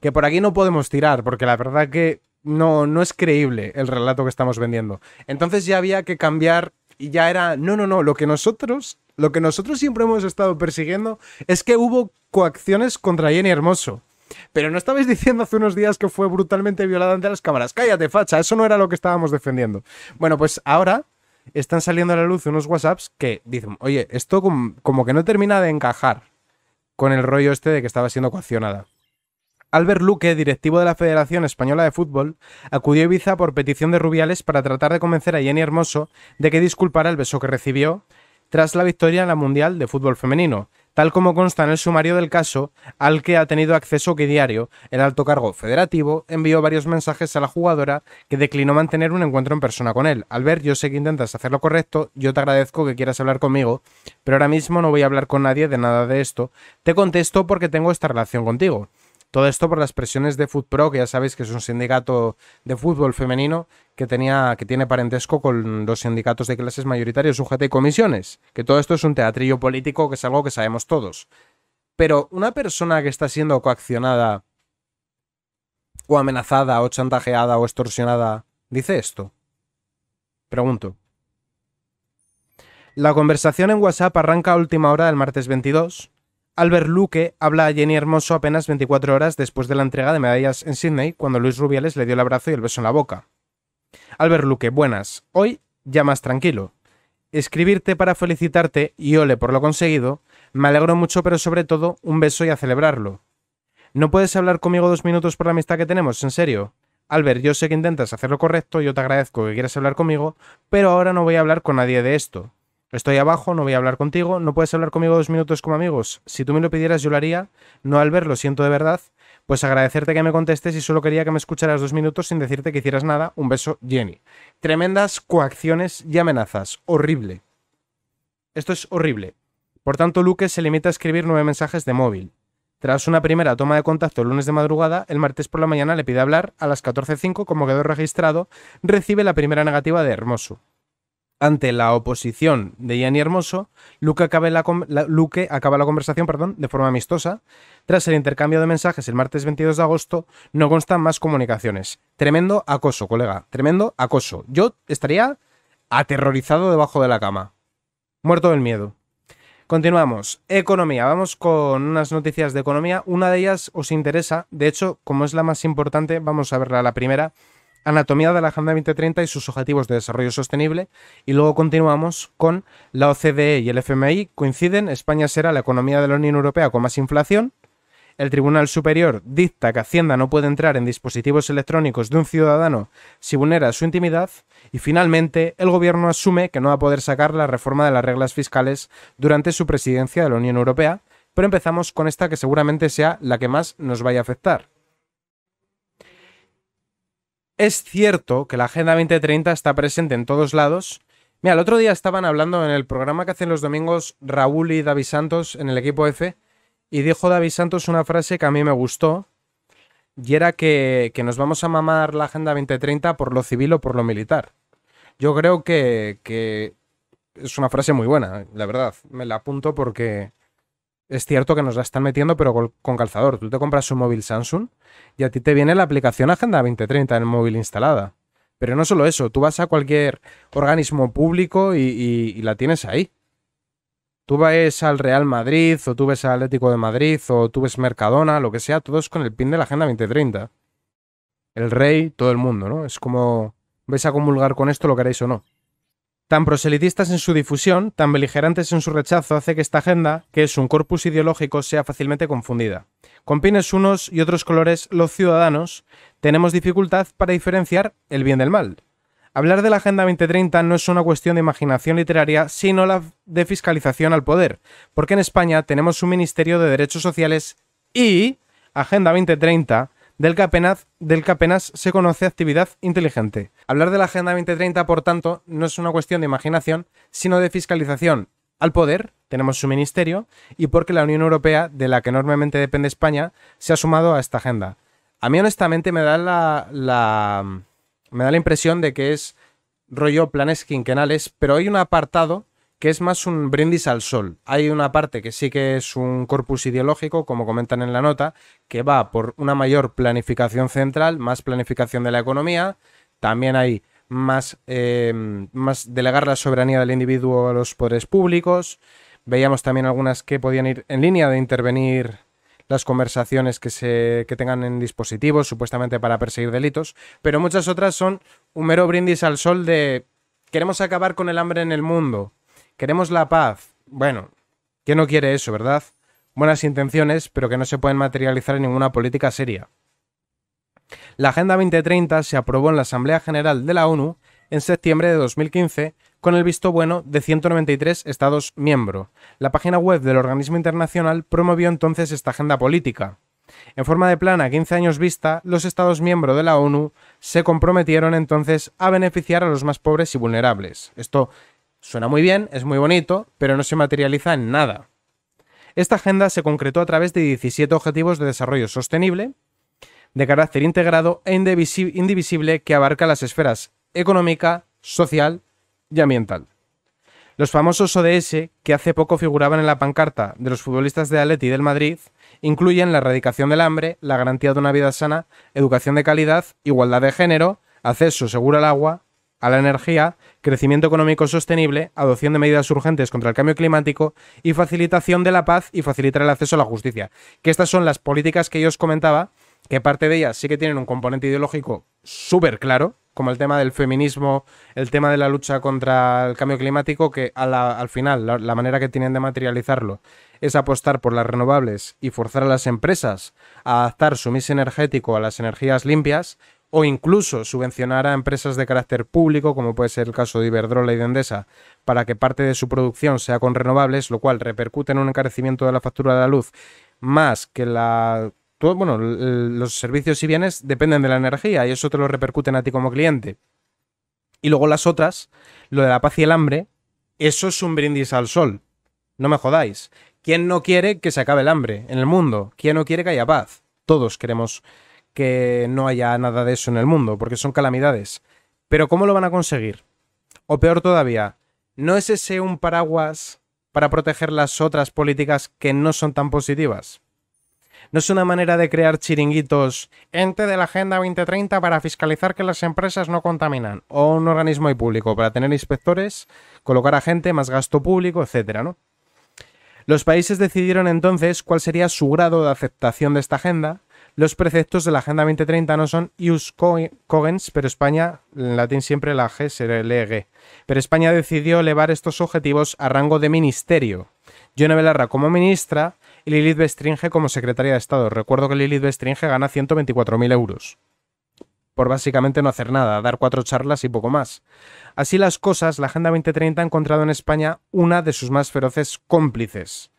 que por aquí no podemos tirar, porque la verdad que no, no es creíble el relato que estamos vendiendo. Entonces ya había que cambiar y ya era, no, no, no, lo que nosotros, lo que nosotros siempre hemos estado persiguiendo es que hubo coacciones contra Jenny Hermoso. Pero no estabais diciendo hace unos días que fue brutalmente violada ante las cámaras. Cállate, facha, eso no era lo que estábamos defendiendo. Bueno, pues ahora están saliendo a la luz unos WhatsApps que dicen, oye, esto como, como que no termina de encajar con el rollo este de que estaba siendo coaccionada. Albert Luque, directivo de la Federación Española de Fútbol, acudió a Ibiza por petición de Rubiales para tratar de convencer a Jenny Hermoso de que disculpara el beso que recibió tras la victoria en la Mundial de Fútbol Femenino, tal como consta en el sumario del caso, al que ha tenido acceso que diario, el alto cargo federativo envió varios mensajes a la jugadora que declinó mantener un encuentro en persona con él. Albert, yo sé que intentas hacer lo correcto, yo te agradezco que quieras hablar conmigo, pero ahora mismo no voy a hablar con nadie de nada de esto. Te contesto porque tengo esta relación contigo. Todo esto por las presiones de FootPro, que ya sabéis que es un sindicato de fútbol femenino que, tenía, que tiene parentesco con los sindicatos de clases mayoritarias UGT y comisiones. Que todo esto es un teatrillo político que es algo que sabemos todos. Pero una persona que está siendo coaccionada o amenazada o chantajeada o extorsionada dice esto. Pregunto. La conversación en WhatsApp arranca a última hora del martes 22 Albert Luque habla a Jenny Hermoso apenas 24 horas después de la entrega de medallas en Sydney, cuando Luis Rubiales le dio el abrazo y el beso en la boca. Albert Luque, buenas. Hoy ya más tranquilo. Escribirte para felicitarte y ole por lo conseguido. Me alegro mucho, pero sobre todo, un beso y a celebrarlo. ¿No puedes hablar conmigo dos minutos por la amistad que tenemos? ¿En serio? Albert, yo sé que intentas hacer lo correcto, yo te agradezco que quieras hablar conmigo, pero ahora no voy a hablar con nadie de esto. Estoy abajo, no voy a hablar contigo, no puedes hablar conmigo dos minutos como amigos. Si tú me lo pidieras, yo lo haría. No al verlo, siento de verdad. Pues agradecerte que me contestes y solo quería que me escucharas dos minutos sin decirte que hicieras nada. Un beso, Jenny. Tremendas coacciones y amenazas. Horrible. Esto es horrible. Por tanto, Luque se limita a escribir nueve mensajes de móvil. Tras una primera toma de contacto el lunes de madrugada, el martes por la mañana le pide hablar, a las 14.05, como quedó registrado, recibe la primera negativa de Hermoso ante la oposición de Yanni Hermoso, Luque acaba la, acaba la conversación perdón, de forma amistosa. Tras el intercambio de mensajes el martes 22 de agosto, no constan más comunicaciones. Tremendo acoso, colega. Tremendo acoso. Yo estaría aterrorizado debajo de la cama. Muerto del miedo. Continuamos. Economía. Vamos con unas noticias de economía. Una de ellas os interesa. De hecho, como es la más importante, vamos a verla la primera. Anatomía de la Agenda 2030 y sus objetivos de desarrollo sostenible. Y luego continuamos con la OCDE y el FMI coinciden. España será la economía de la Unión Europea con más inflación. El Tribunal Superior dicta que Hacienda no puede entrar en dispositivos electrónicos de un ciudadano si vulnera su intimidad. Y finalmente, el Gobierno asume que no va a poder sacar la reforma de las reglas fiscales durante su presidencia de la Unión Europea. Pero empezamos con esta que seguramente sea la que más nos vaya a afectar. Es cierto que la Agenda 2030 está presente en todos lados. Mira, el otro día estaban hablando en el programa que hacen los domingos Raúl y David Santos en el equipo F, y dijo David Santos una frase que a mí me gustó, y era que, nos vamos a mamar la Agenda 2030 por lo civil o por lo militar. Yo creo que, que es una frase muy buena, la verdad. Me la apunto porque es cierto que nos la están metiendo, pero con calzador. Tú te compras un móvil Samsung y a ti te viene la aplicación Agenda 2030 en el móvil instalada. Pero no solo eso, tú vas a cualquier organismo público y, la tienes ahí. Tú ves al Real Madrid, o tú ves al Atlético de Madrid, o tú ves Mercadona, lo que sea, todos con el pin de la Agenda 2030. El rey, todo el mundo, ¿no? Es como, vais a comulgar con esto, lo queréis o no. Tan proselitistas en su difusión, tan beligerantes en su rechazo, hace que esta agenda, que es un corpus ideológico, sea fácilmente confundida. Con pines unos y otros colores, los ciudadanos tenemos dificultad para diferenciar el bien del mal. Hablar de la Agenda 2030 no es una cuestión de imaginación literaria, sino la de fiscalización al poder, porque en España tenemos un Ministerio de Derechos Sociales y Agenda 2030, del que apenas, del Capenaz se conoce actividad inteligente. Hablar de la Agenda 2030, por tanto, no es una cuestión de imaginación, sino de fiscalización. Al poder, tenemos su ministerio, y porque la Unión Europea, de la que enormemente depende España, se ha sumado a esta agenda. A mí, honestamente, me da la, me da la impresión de que es rollo planes quinquenales, pero hay un apartado que es más un brindis al sol. Hay una parte que sí que es un corpus ideológico, como comentan en la nota, que va por una mayor planificación central, más planificación de la economía, también hay más, eh, más delegar la soberanía del individuo a los poderes públicos. Veíamos también algunas que podían ir en línea de intervenir las conversaciones que, se, que tengan en dispositivos, supuestamente para perseguir delitos, pero muchas otras son un mero brindis al sol de queremos acabar con el hambre en el mundo, queremos la paz. Bueno, ¿quién no quiere eso, verdad? Buenas intenciones, pero que no se pueden materializar en ninguna política seria. La Agenda 2030 se aprobó en la Asamblea General de la ONU en septiembre de 2015 con el visto bueno de 193 Estados miembros. La página web del organismo internacional promovió entonces esta agenda política. En forma de plan a 15 años vista, los Estados miembros de la ONU se comprometieron entonces a beneficiar a los más pobres y vulnerables. Esto suena muy bien, es muy bonito, pero no se materializa en nada. Esta agenda se concretó a través de 17 Objetivos de Desarrollo Sostenible, de carácter integrado e indivisible que abarca las esferas económica, social y ambiental. Los famosos ODS, que hace poco figuraban en la pancarta de los futbolistas de y del Madrid, incluyen la erradicación del hambre, la garantía de una vida sana, educación de calidad, igualdad de género, acceso seguro al agua, a la energía, crecimiento económico sostenible, adopción de medidas urgentes contra el cambio climático y facilitación de la paz y facilitar el acceso a la justicia. Que estas son las políticas que yo os comentaba que parte de ellas sí que tienen un componente ideológico súper claro, como el tema del feminismo, el tema de la lucha contra el cambio climático, que al final la, manera que tienen de materializarlo es apostar por las renovables y forzar a las empresas a adaptar su mix energético a las energías limpias o incluso subvencionar a empresas de carácter público, como puede ser el caso de Iberdrola y de Endesa, para que parte de su producción sea con renovables, lo cual repercute en un encarecimiento de la factura de la luz más que la bueno, los servicios y bienes dependen de la energía y eso te lo repercuten a ti como cliente. Y luego las otras, lo de la paz y el hambre, eso es un brindis al sol. No me jodáis. ¿Quién no quiere que se acabe el hambre en el mundo? ¿Quién no quiere que haya paz? Todos queremos que no haya nada de eso en el mundo, porque son calamidades. Pero ¿cómo lo van a conseguir? O peor todavía, ¿no es ese un paraguas para proteger las otras políticas que no son tan positivas? No es una manera de crear chiringuitos, ente de la Agenda 2030 para fiscalizar que las empresas no contaminan, o un organismo y público para tener inspectores, colocar a gente, más gasto público, etcétera, ¿no? Los países decidieron entonces cuál sería su grado de aceptación de esta agenda. Los preceptos de la Agenda 2030 no son ius cogens, pero España, en latín siempre la G se lee G. Pero España decidió elevar estos objetivos a rango de ministerio. Yone Belarra, como ministra, y Lilith Bestringe como secretaria de Estado. Recuerdo que Lilith Bestringe gana 124.000 euros por básicamente no hacer nada, dar cuatro charlas y poco más. Así las cosas, la Agenda 2030 ha encontrado en España una de sus más feroces cómplices.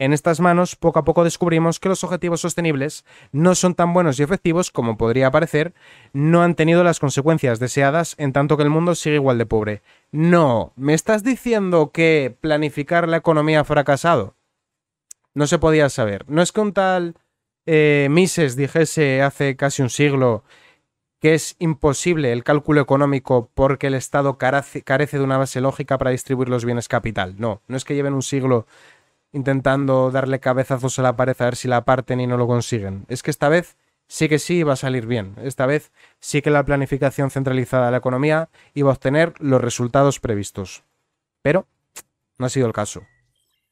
En estas manos, poco a poco descubrimos que los objetivos sostenibles no son tan buenos y efectivos como podría parecer, no han tenido las consecuencias deseadas en tanto que el mundo sigue igual de pobre. No, ¿me estás diciendo que planificar la economía ha fracasado? no se podía saber. No es que un tal eh, Mises dijese hace casi un siglo que es imposible el cálculo económico porque el Estado carece de una base lógica para distribuir los bienes capital. No, no es que lleven un siglo intentando darle cabezazos a la pared a ver si la parten y no lo consiguen. Es que esta vez sí que sí va a salir bien. Esta vez sí que la planificación centralizada de la economía iba a obtener los resultados previstos. Pero no ha sido el caso.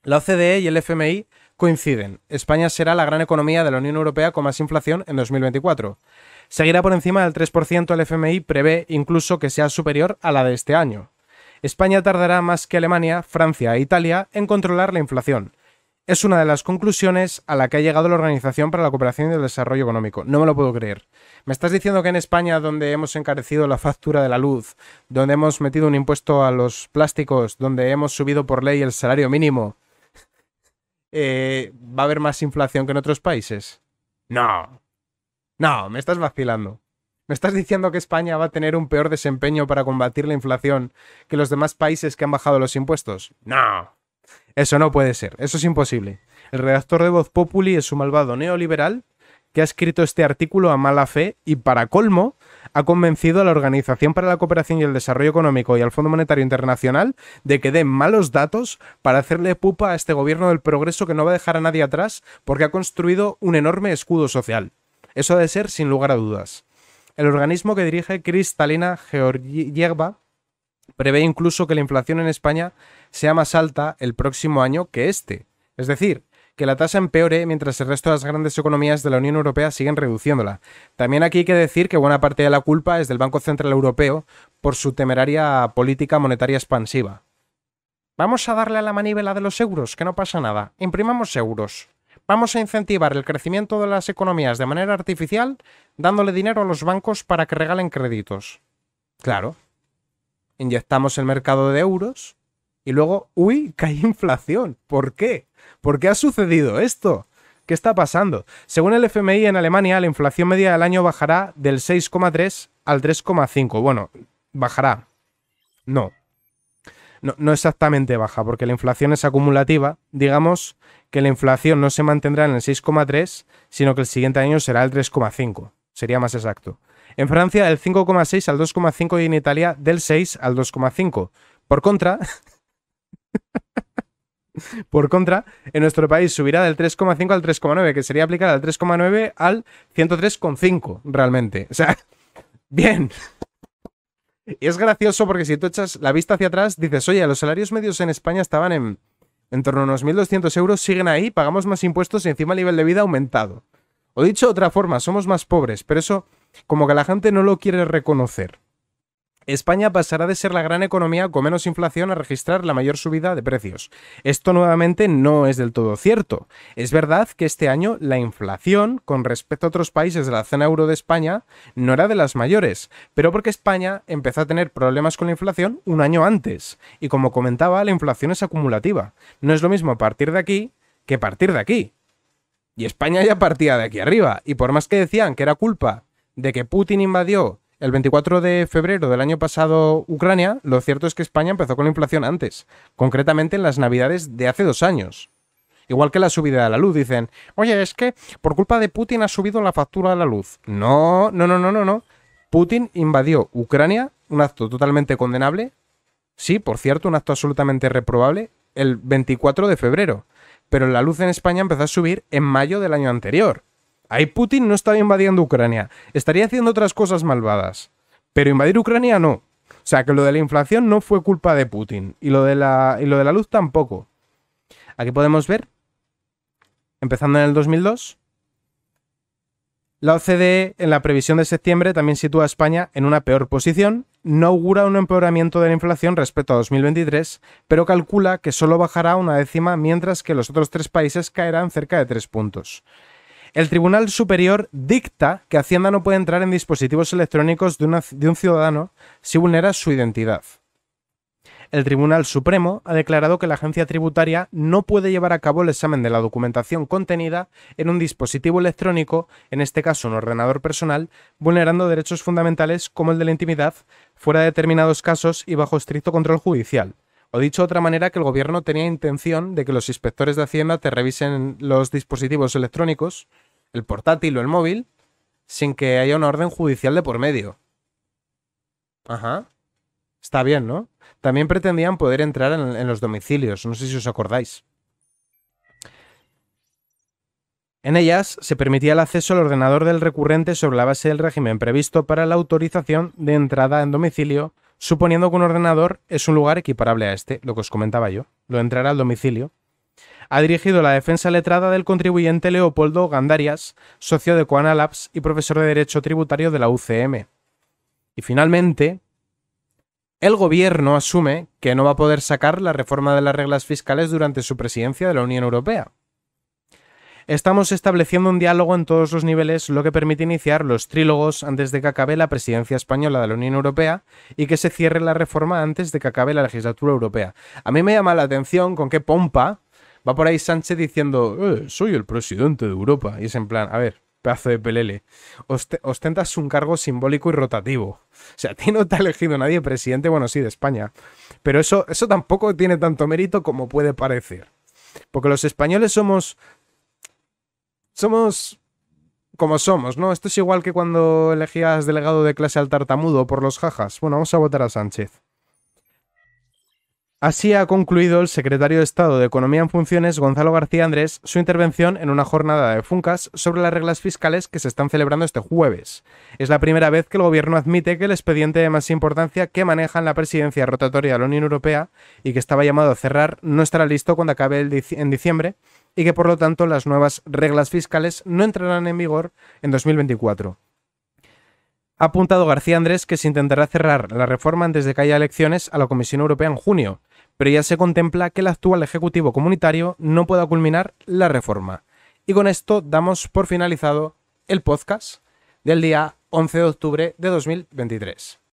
La OCDE y el FMI coinciden. España será la gran economía de la Unión Europea con más inflación en 2024. Seguirá por encima del 3%, el FMI prevé incluso que sea superior a la de este año. España tardará más que Alemania, Francia e Italia en controlar la inflación. Es una de las conclusiones a la que ha llegado la Organización para la Cooperación y el Desarrollo Económico. No me lo puedo creer. ¿Me estás diciendo que en España, donde hemos encarecido la factura de la luz, donde hemos metido un impuesto a los plásticos, donde hemos subido por ley el salario mínimo, eh, va a haber más inflación que en otros países? No. No, me estás vacilando. ¿Me estás diciendo que España va a tener un peor desempeño para combatir la inflación que los demás países que han bajado los impuestos? No. Eso no puede ser, eso es imposible. El redactor de Voz Populi es un malvado neoliberal que ha escrito este artículo a mala fe y para colmo ha convencido a la Organización para la Cooperación y el Desarrollo Económico y al Fondo Monetario Internacional de que den malos datos para hacerle pupa a este gobierno del progreso que no va a dejar a nadie atrás porque ha construido un enorme escudo social. Eso ha de ser sin lugar a dudas. El organismo que dirige Cristalina Georgieva prevé incluso que la inflación en España sea más alta el próximo año que este. Es decir, que la tasa empeore mientras el resto de las grandes economías de la Unión Europea siguen reduciéndola. También aquí hay que decir que buena parte de la culpa es del Banco Central Europeo por su temeraria política monetaria expansiva. Vamos a darle a la manivela de los euros, que no pasa nada. Imprimamos euros. Vamos a incentivar el crecimiento de las economías de manera artificial, dándole dinero a los bancos para que regalen créditos. Claro. Inyectamos el mercado de euros y luego, uy, cae inflación. ¿Por qué? ¿Por qué ha sucedido esto? ¿Qué está pasando? Según el FMI en Alemania, la inflación media del año bajará del 6,3 al 3,5. Bueno, bajará. No. no. No exactamente baja, porque la inflación es acumulativa. Digamos que la inflación no se mantendrá en el 6,3, sino que el siguiente año será el 3,5. Sería más exacto. En Francia del 5,6 al 2,5 y en Italia del 6 al 2,5. Por contra... <laughs> <laughs> Por contra, en nuestro país subirá del 3,5 al 3,9, que sería aplicar al 3,9 al 103,5 realmente. O sea, <laughs> bien. Y es gracioso porque si tú echas la vista hacia atrás, dices, oye, los salarios medios en España estaban en, torno a unos 1.200 euros, siguen ahí, pagamos más impuestos y encima el nivel de vida ha aumentado. O dicho de otra forma, somos más pobres, pero eso como que la gente no lo quiere reconocer. España pasará de ser la gran economía con menos inflación a registrar la mayor subida de precios. Esto nuevamente no es del todo cierto. Es verdad que este año la inflación con respecto a otros países de la zona euro de España no era de las mayores, pero porque España empezó a tener problemas con la inflación un año antes. Y como comentaba, la inflación es acumulativa. No es lo mismo partir de aquí que partir de aquí. Y España ya partía de aquí arriba, y por más que decían que era culpa de que Putin invadió el 24 de febrero del año pasado, Ucrania, lo cierto es que España empezó con la inflación antes, concretamente en las navidades de hace dos años. Igual que la subida de la luz, dicen, oye, es que por culpa de Putin ha subido la factura de la luz. No, no, no, no, no, no. Putin invadió Ucrania, un acto totalmente condenable. Sí, por cierto, un acto absolutamente reprobable, el 24 de febrero. Pero la luz en España empezó a subir en mayo del año anterior. Ahí Putin no estaba invadiendo Ucrania, estaría haciendo otras cosas malvadas. Pero invadir Ucrania no. O sea que lo de la inflación no fue culpa de Putin. Y lo de la, y lo de la luz tampoco. Aquí podemos ver, empezando en el 2002, la OCDE en la previsión de septiembre también sitúa a España en una peor posición, no augura un empeoramiento de la inflación respecto a 2023, pero calcula que solo bajará una décima mientras que los otros tres países caerán cerca de tres puntos. El Tribunal Superior dicta que Hacienda no puede entrar en dispositivos electrónicos de, de un ciudadano si vulnera su identidad. El Tribunal Supremo ha declarado que la agencia tributaria no puede llevar a cabo el examen de la documentación contenida en un dispositivo electrónico, en este caso un ordenador personal, vulnerando derechos fundamentales como el de la intimidad, fuera de determinados casos y bajo estricto control judicial. O dicho de otra manera, que el gobierno tenía intención de que los inspectores de Hacienda te revisen los dispositivos electrónicos el portátil o el móvil, sin que haya una orden judicial de por medio. Ajá. Está bien, ¿no? También pretendían poder entrar en, los domicilios, no sé si os acordáis. En ellas se permitía el acceso al ordenador del recurrente sobre la base del régimen previsto para la autorización de entrada en domicilio, suponiendo que un ordenador es un lugar equiparable a este, lo que os comentaba yo, lo entrar al domicilio. Ha dirigido la defensa letrada del contribuyente Leopoldo Gandarias, socio de Coanalabs y profesor de Derecho Tributario de la UCM. Y finalmente, el gobierno asume que no va a poder sacar la reforma de las reglas fiscales durante su presidencia de la Unión Europea. Estamos estableciendo un diálogo en todos los niveles, lo que permite iniciar los trílogos antes de que acabe la presidencia española de la Unión Europea y que se cierre la reforma antes de que acabe la legislatura europea. A mí me llama la atención con qué pompa va por ahí Sánchez diciendo, eh, soy el presidente de Europa. Y es en plan, a ver, pedazo de pelele. ostentas un cargo simbólico y rotativo. O sea, a ti no te ha elegido nadie presidente, bueno, sí, de España. Pero eso, eso tampoco tiene tanto mérito como puede parecer. Porque los españoles somos... Somos como somos, ¿no? Esto es igual que cuando elegías delegado de clase al tartamudo por los jajas. Bueno, vamos a votar a Sánchez. Así ha concluido el secretario de Estado de Economía en Funciones, Gonzalo García Andrés, su intervención en una jornada de Funcas sobre las reglas fiscales que se están celebrando este jueves. Es la primera vez que el Gobierno admite que el expediente de más importancia que maneja en la presidencia rotatoria de la Unión Europea y que estaba llamado a cerrar no estará listo cuando acabe en diciembre y que por lo tanto las nuevas reglas fiscales no entrarán en vigor en 2024. Ha apuntado García Andrés que se intentará cerrar la reforma antes de que haya elecciones a la Comisión Europea en junio pero ya se contempla que el actual Ejecutivo Comunitario no pueda culminar la reforma. Y con esto damos por finalizado el podcast del día 11 de octubre de 2023.